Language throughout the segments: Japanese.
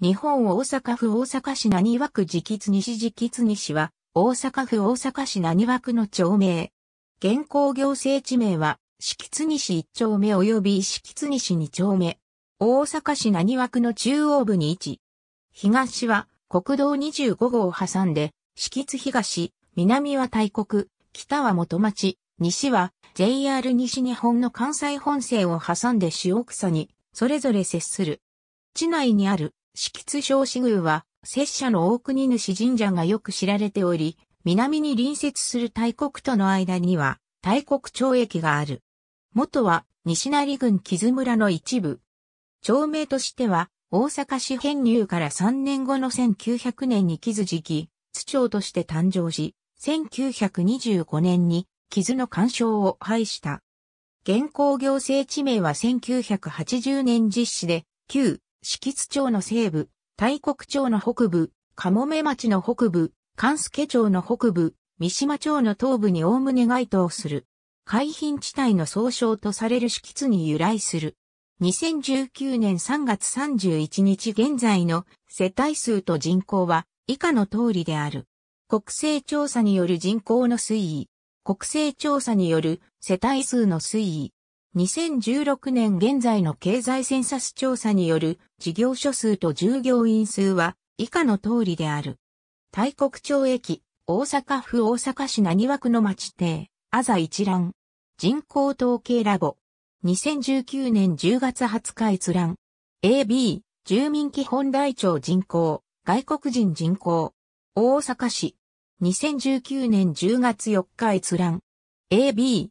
日本大阪府大阪市何和区直津西直津西は、大阪府大阪市何和区の町名。現行行政地名は、敷津西1丁目及び敷津西2丁目。大阪市何和区の中央部に位置。東は国道25号を挟んで、敷津東、南は大国、北は元町、西は JR 西日本の関西本線を挟んで主奥草に、それぞれ接する。地内にある敷津小市宮は、拙者の大国主神社がよく知られており、南に隣接する大国との間には、大国町駅がある。元は、西成郡木津村の一部。町名としては、大阪市編入から3年後の1900年に木津時期、津町として誕生し、1925年に木津の干渉を廃した。現行行政地名は1980年実施で、旧敷津町の西部、大国町の北部、かもめ町の北部、関助町の北部、三島町の東部におおむね該当する。海浜地帯の総称とされる敷津に由来する。2019年3月31日現在の世帯数と人口は以下の通りである。国勢調査による人口の推移。国勢調査による世帯数の推移。2016年現在の経済センサス調査による事業所数と従業員数は以下の通りである。大国町駅、大阪府大阪市何和区の町邸、あざ一覧。人口統計ラボ。2019年10月20日閲覧。AB、住民基本台帳人口、外国人人口。大阪市。2019年10月4日閲覧。AB、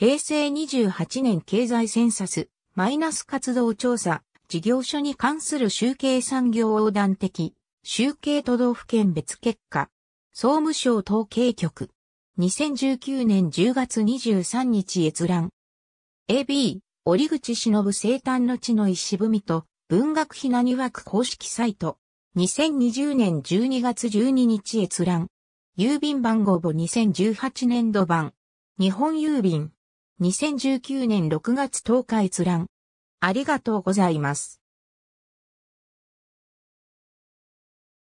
平成28年経済センサス、マイナス活動調査、事業所に関する集計産業横断的、集計都道府県別結果、総務省統計局、2019年10月23日閲覧。AB、折口忍生誕の地の石踏みと、文学ひなに枠公式サイト、2020年12月12日閲覧。郵便番号簿2018年度版。日本郵便。2019年6月10日閲覧。ありがとうございます。